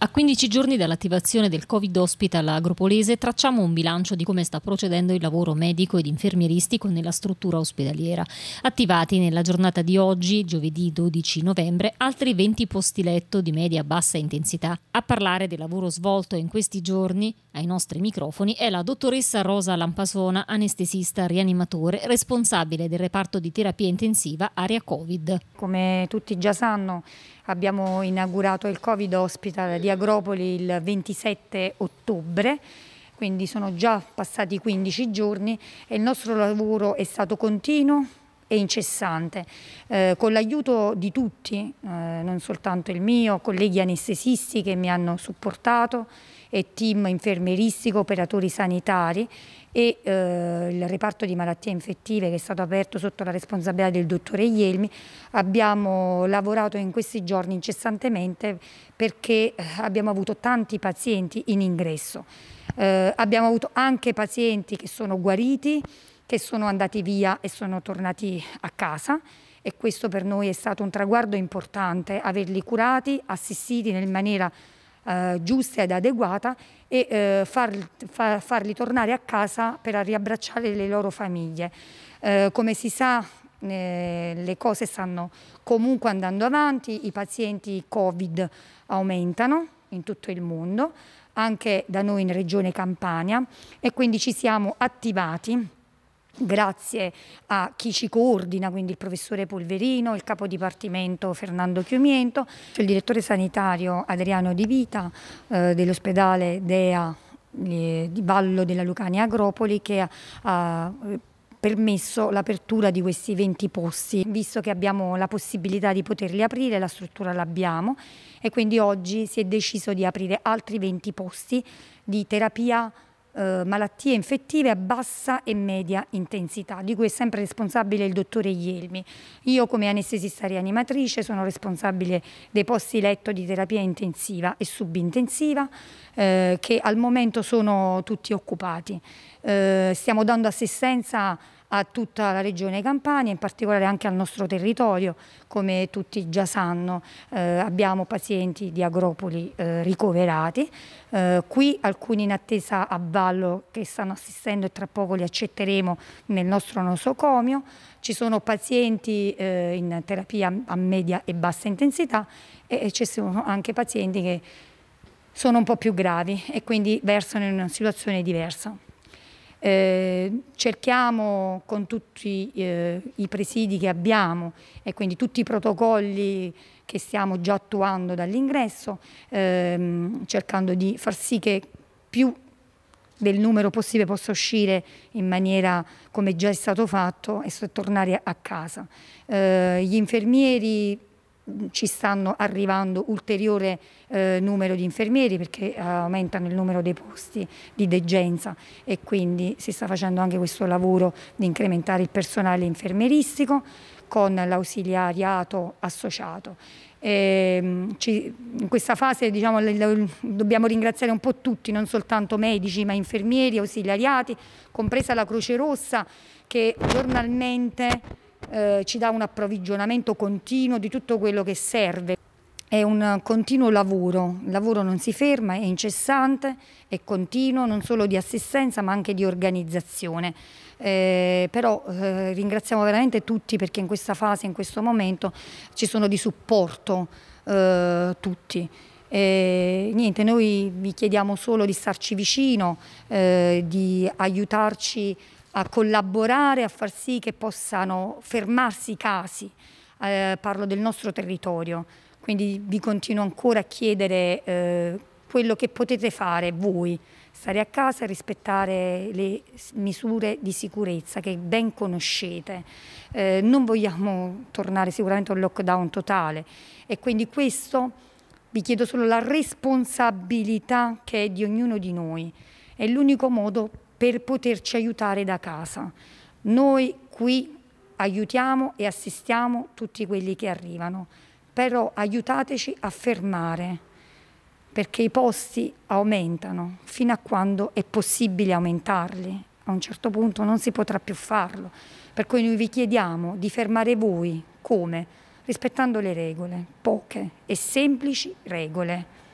A 15 giorni dall'attivazione del Covid Hospital Agropolese tracciamo un bilancio di come sta procedendo il lavoro medico ed infermieristico nella struttura ospedaliera. Attivati nella giornata di oggi, giovedì 12 novembre, altri 20 posti letto di media-bassa intensità. A parlare del lavoro svolto in questi giorni ai nostri microfoni è la dottoressa Rosa Lampasona, anestesista rianimatore, responsabile del reparto di terapia intensiva area Covid. Come tutti già sanno, abbiamo inaugurato il Covid Hospital di di Agropoli il 27 ottobre quindi sono già passati 15 giorni e il nostro lavoro è stato continuo, e incessante, eh, con l'aiuto di tutti, eh, non soltanto il mio, colleghi anestesisti che mi hanno supportato e team infermieristico, operatori sanitari e eh, il reparto di malattie infettive che è stato aperto sotto la responsabilità del dottore Ielmi, abbiamo lavorato in questi giorni incessantemente perché eh, abbiamo avuto tanti pazienti in ingresso. Eh, abbiamo avuto anche pazienti che sono guariti, che sono andati via e sono tornati a casa e questo per noi è stato un traguardo importante, averli curati, assistiti nel maniera eh, giusta ed adeguata e eh, far, fa, farli tornare a casa per riabbracciare le loro famiglie. Eh, come si sa eh, le cose stanno comunque andando avanti, i pazienti Covid aumentano in tutto il mondo, anche da noi in Regione Campania e quindi ci siamo attivati grazie a chi ci coordina, quindi il professore Polverino, il capo dipartimento Fernando Chiomiento, cioè il direttore sanitario Adriano Di Vita eh, dell'ospedale DEA eh, di Ballo della Lucania Agropoli che ha, ha eh, permesso l'apertura di questi 20 posti, visto che abbiamo la possibilità di poterli aprire, la struttura l'abbiamo e quindi oggi si è deciso di aprire altri 20 posti di terapia eh, malattie infettive a bassa e media intensità, di cui è sempre responsabile il dottore Ielmi. Io come anestesista rianimatrice sono responsabile dei posti letto di terapia intensiva e subintensiva eh, che al momento sono tutti occupati. Eh, stiamo dando assistenza a tutta la regione Campania, in particolare anche al nostro territorio, come tutti già sanno eh, abbiamo pazienti di agropoli eh, ricoverati, eh, qui alcuni in attesa a ballo che stanno assistendo e tra poco li accetteremo nel nostro nosocomio, ci sono pazienti eh, in terapia a media e bassa intensità e, e ci sono anche pazienti che sono un po' più gravi e quindi versano in una situazione diversa. Eh, cerchiamo con tutti eh, i presidi che abbiamo e quindi tutti i protocolli che stiamo già attuando dall'ingresso, ehm, cercando di far sì che più del numero possibile possa uscire in maniera come già è stato fatto e tornare a casa. Eh, gli infermieri ci stanno arrivando ulteriore eh, numero di infermieri perché eh, aumentano il numero dei posti di degenza e quindi si sta facendo anche questo lavoro di incrementare il personale infermieristico con l'ausiliariato associato. E, ehm, ci, in questa fase diciamo, dobbiamo ringraziare un po' tutti, non soltanto medici ma infermieri, ausiliariati, compresa la Croce Rossa che giornalmente eh, ci dà un approvvigionamento continuo di tutto quello che serve. È un continuo lavoro, il lavoro non si ferma, è incessante, è continuo non solo di assistenza ma anche di organizzazione. Eh, però eh, ringraziamo veramente tutti perché in questa fase, in questo momento ci sono di supporto eh, tutti. E, niente, noi vi chiediamo solo di starci vicino, eh, di aiutarci a collaborare, a far sì che possano fermarsi i casi. Eh, parlo del nostro territorio, quindi vi continuo ancora a chiedere eh, quello che potete fare voi, stare a casa e rispettare le misure di sicurezza che ben conoscete. Eh, non vogliamo tornare sicuramente a un lockdown totale e quindi questo vi chiedo solo la responsabilità che è di ognuno di noi. È l'unico modo per poterci aiutare da casa. Noi qui aiutiamo e assistiamo tutti quelli che arrivano, però aiutateci a fermare perché i posti aumentano fino a quando è possibile aumentarli. A un certo punto non si potrà più farlo, per cui noi vi chiediamo di fermare voi come? Rispettando le regole, poche e semplici regole.